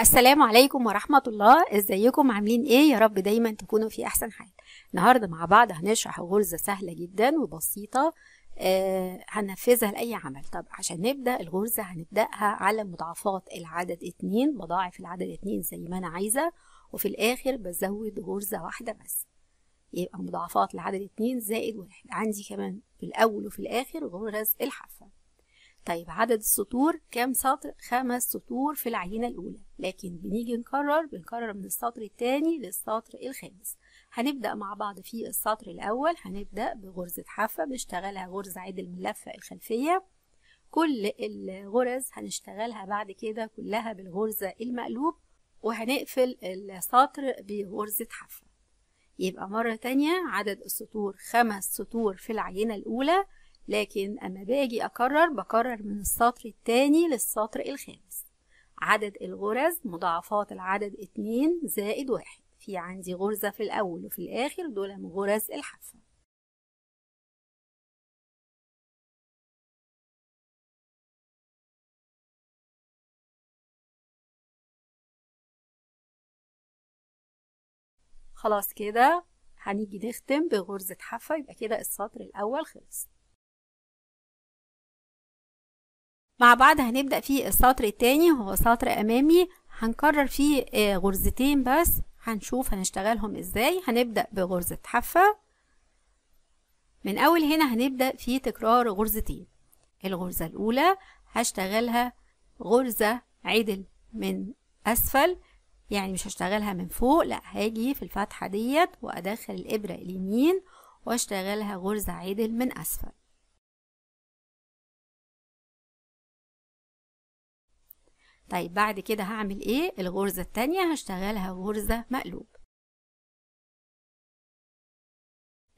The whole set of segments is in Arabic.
السلام عليكم ورحمة الله ازيكم عاملين ايه يا رب دايما تكونوا في احسن حال النهاردة مع بعض هنشرح غرزة سهلة جدا وبسيطة آه، هننفذها لأي عمل طب عشان نبدأ الغرزة هنبدأها على مضاعفات العدد اتنين بضاعف العدد اتنين زي ما انا عايزة وفي الاخر بزود غرزة واحدة بس يبقى مضاعفات العدد اتنين زائد واحد عندي كمان في الاول وفي الاخر غرز الحافة طيب عدد السطور كام سطر خمس سطور في العينة الأولى لكن بنيجي نكرر بنكرر من السطر الثاني للسطر الخامس هنبدأ مع بعض في السطر الأول هنبدأ بغرزة حافة بنشتغلها غرزة عدل الملفة الخلفية كل الغرز هنشتغلها بعد كده كلها بالغرزة المقلوب وهنقفل السطر بغرزة حافة يبقى مرة تانية عدد السطور خمس سطور في العينة الأولى لكن أما باجي أكرر بكرر من السطر الثاني للسطر الخامس عدد الغرز مضاعفات العدد اتنين زائد واحد في عندي غرزة في الأول وفي الآخر دول غرز الحفة خلاص كده هنيجي نختم بغرزة حفة يبقى كده السطر الأول خلص مع بعض هنبدأ في السطر التاني وهو سطر أمامي هنكرر فيه آه، غرزتين بس هنشوف هنشتغلهم ازاي هنبدأ بغرزة حافة من أول هنا هنبدأ في تكرار غرزتين الغرزة الأولى هشتغلها غرزة عدل من أسفل يعني مش هشتغلها من فوق لا هاجي في الفتحة ديت وأدخل الإبرة اليمين واشتغلها غرزة عدل من أسفل طيب بعد كده هعمل ايه الغرزة التانية هشتغلها غرزة مقلوب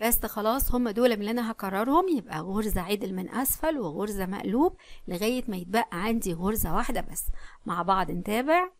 بس خلاص هما دول اللي انا هكررهم يبقى غرزة عدل من اسفل وغرزة مقلوب لغاية ما يتبقى عندي غرزة واحدة بس مع بعض نتابع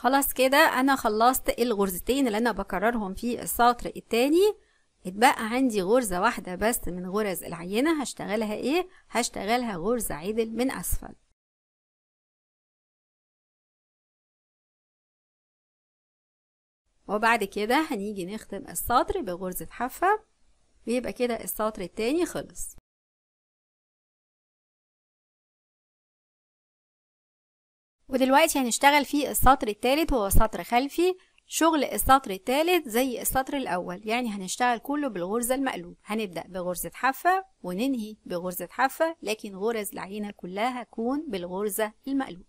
خلاص كده انا خلصت الغرزتين اللي انا بكررهم في السطر التاني اتبقى عندي غرزة واحدة بس من غرز العينة هشتغلها ايه؟ هشتغلها غرزة عدل من اسفل وبعد كده هنيجي نختم السطر بغرزة حفة ويبقى كده السطر التاني خلص ودلوقتي هنشتغل في السطر التالت وهو سطر خلفي شغل السطر التالت زي السطر الأول يعني هنشتغل كله بالغرزة المقلوب هنبدأ بغرزة حافة وننهي بغرزة حافة لكن غرز العينة كلها هتكون بالغرزة المقلوب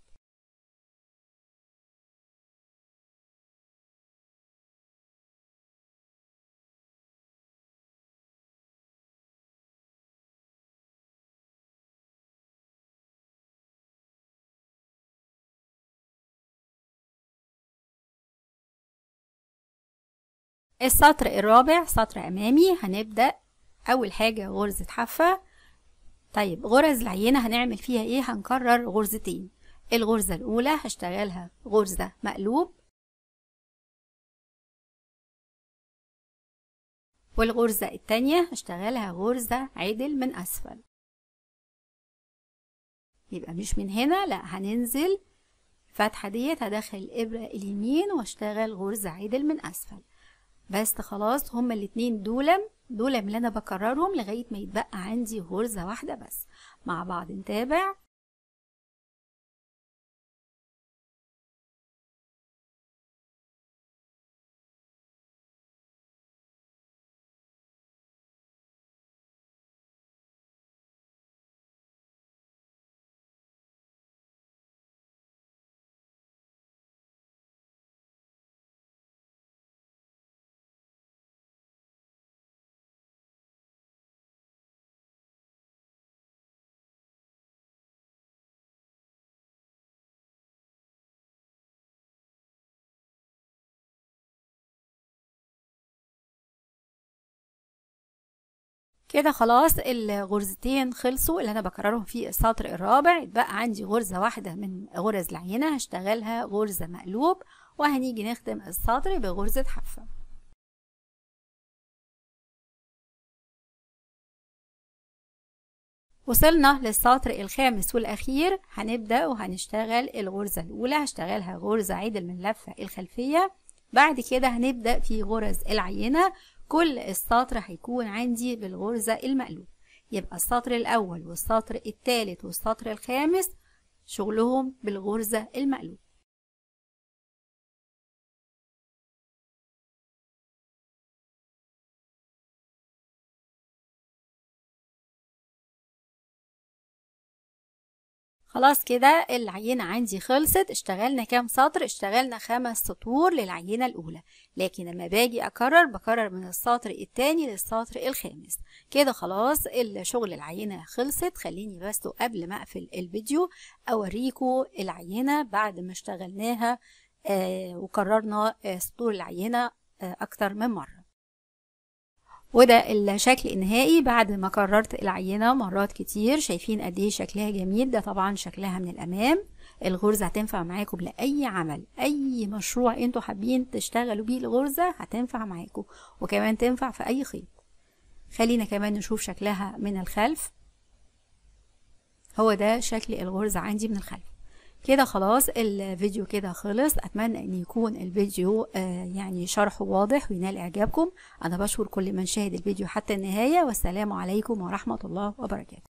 السطر الرابع سطر امامي هنبدأ اول حاجة غرزة حافة طيب غرز العينة هنعمل فيها ايه هنكرر غرزتين الغرزة الاولى هشتغلها غرزة مقلوب والغرزة التانية هشتغلها غرزة عدل من اسفل يبقى مش من هنا لا هننزل الفتحة ديت هدخل الابرة اليمين واشتغل غرزة عدل من اسفل بس خلاص هما الاتنين دولم دولم اللي انا بكررهم لغايه ما يتبقى عندي غرزه واحده بس مع بعض نتابع كده خلاص الغرزتين خلصوا اللي انا بكررهم في السطر الرابع بقى عندي غرزه واحده من غرز العينه هشتغلها غرزه مقلوب وهنيجي نختم السطر بغرزه حفه وصلنا للسطر الخامس والاخير هنبدا وهنشتغل الغرزه الاولى هشتغلها غرزه عدل من اللفه الخلفيه بعد كده هنبدا في غرز العينه كل السطر هيكون عندي بالغرزة المقلوب يبقى السطر الأول والسطر الثالث والسطر الخامس شغلهم بالغرزة المقلوب خلاص كده العينة عندي خلصت اشتغلنا كام سطر اشتغلنا خمس سطور للعينة الأولى لكن لما باجي أكرر بكرر من السطر التاني للسطر الخامس كده خلاص الشغل العينة خلصت خليني بس قبل ما أقفل الفيديو أوريكو العينة بعد ما اشتغلناها آه، وكررنا آه، سطور العينة آه، أكتر من مرة وده الشكل النهائي بعد ما كررت العينة مرات كتير شايفين قد ايه شكلها جميل ده طبعا شكلها من الامام الغرزة هتنفع معاكم لأي عمل أي مشروع انتوا حابين تشتغلوا بيه الغرزة هتنفع معاكم وكمان تنفع في أي خيط خلينا كمان نشوف شكلها من الخلف هو ده شكل الغرزة عندي من الخلف كده خلاص الفيديو كده خلص اتمنى ان يكون الفيديو آه، يعني شرحه واضح وينال اعجابكم انا بشكر كل من شاهد الفيديو حتى النهايه والسلام عليكم ورحمه الله وبركاته